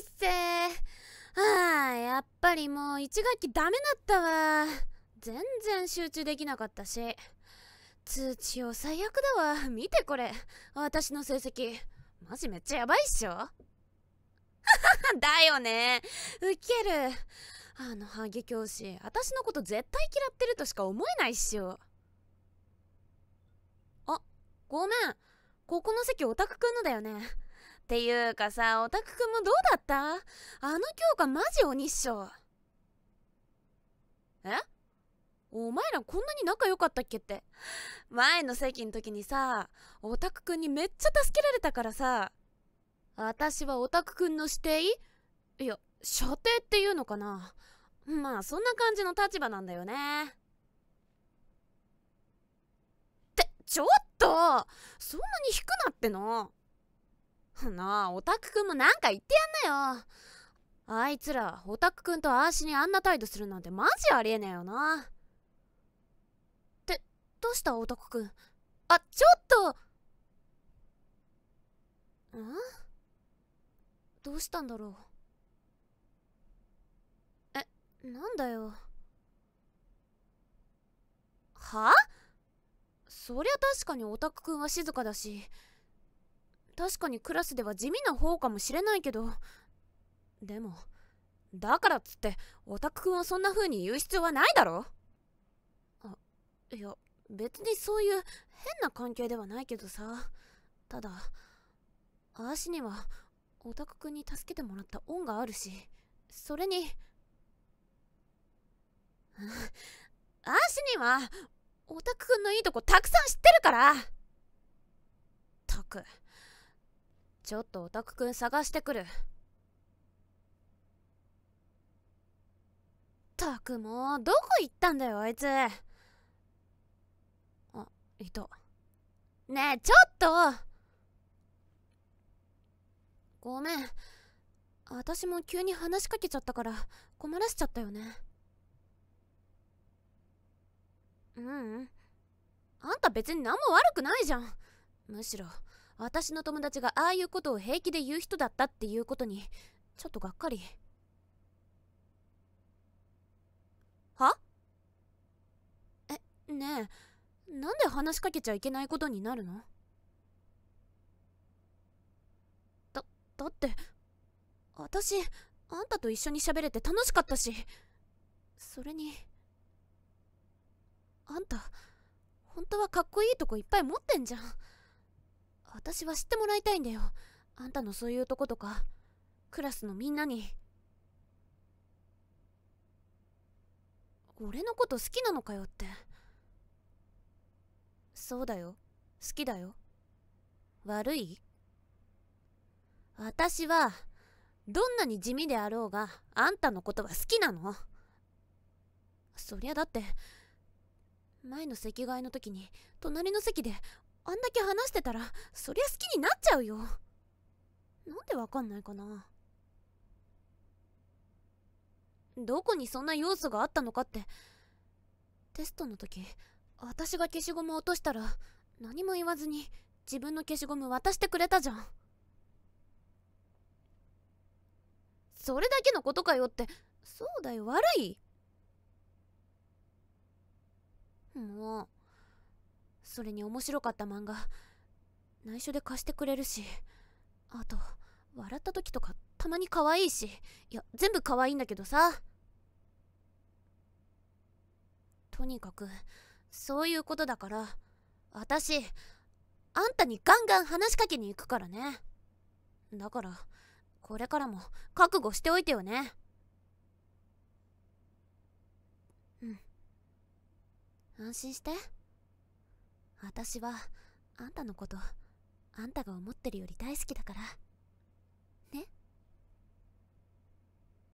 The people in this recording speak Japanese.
っせああやっぱりもう1学期ダメだったわ全然集中できなかったし通知を最悪だわ見てこれ私の成績マジめっちゃやばいっしょ だよねウケるあのハゲ教師私のこと絶対嫌ってるとしか思えないっしょあごめんここの席オタクくんのだよねっていうかさオタクくんもどうだったあの教科マジ鬼っしょえお前らこんなに仲良かったっけって前の席の時にさオタクくんにめっちゃ助けられたからさ私はオタクくんの指定いや射程っていうのかなまあそんな感じの立場なんだよねってちょっとそんなに引くなってのなあオタクくんもなんか言ってやんなよあいつらオタクくんとあーしにあんな態度するなんてマジありえねえよなってどうしたオタクくんあちょっとんどうしたんだろうえなんだよはあそりゃ確かにオタクくんは静かだし確かにクラスでは地味な方かもしれないけどでもだからっつってオタクくんをそんな風に言う必要はないだろあいや別にそういう変な関係ではないけどさただあしにはオタクくんに助けてもらった恩があるしそれに あしにはオタクくんのいいとこたくさん知ってるからたくちょっとオタクくん探してくるたくもうどこ行ったんだよあいつあいたねえちょっとごめん私も急に話しかけちゃったから困らせちゃったよねううんあんた別に何も悪くないじゃんむしろ私の友達がああいうことを平気で言う人だったっていうことにちょっとがっかりはえねえなんで話しかけちゃいけないことになるのだだって私あんたと一緒に喋れて楽しかったしそれにあんた本当はかっこいいとこいっぱい持ってんじゃん私は知ってもらいたいんだよあんたのそういうとことかクラスのみんなに俺のこと好きなのかよってそうだよ好きだよ悪い私はどんなに地味であろうがあんたのことは好きなのそりゃだって前の席替えの時に隣の席であんだけ話してたらそりゃ好きになっちゃうよなんでわかんないかなどこにそんな要素があったのかってテストの時私が消しゴム落としたら何も言わずに自分の消しゴム渡してくれたじゃんそれだけのことかよってそうだよ悪いもうそれに面白かった漫画内緒で貸してくれるしあと笑った時とかたまに可愛いしいや全部可愛いんだけどさとにかくそういうことだから私あんたにガンガン話しかけに行くからねだからこれからも覚悟しておいてよねうん安心して。私はあんたのことあんたが思ってるより大好きだから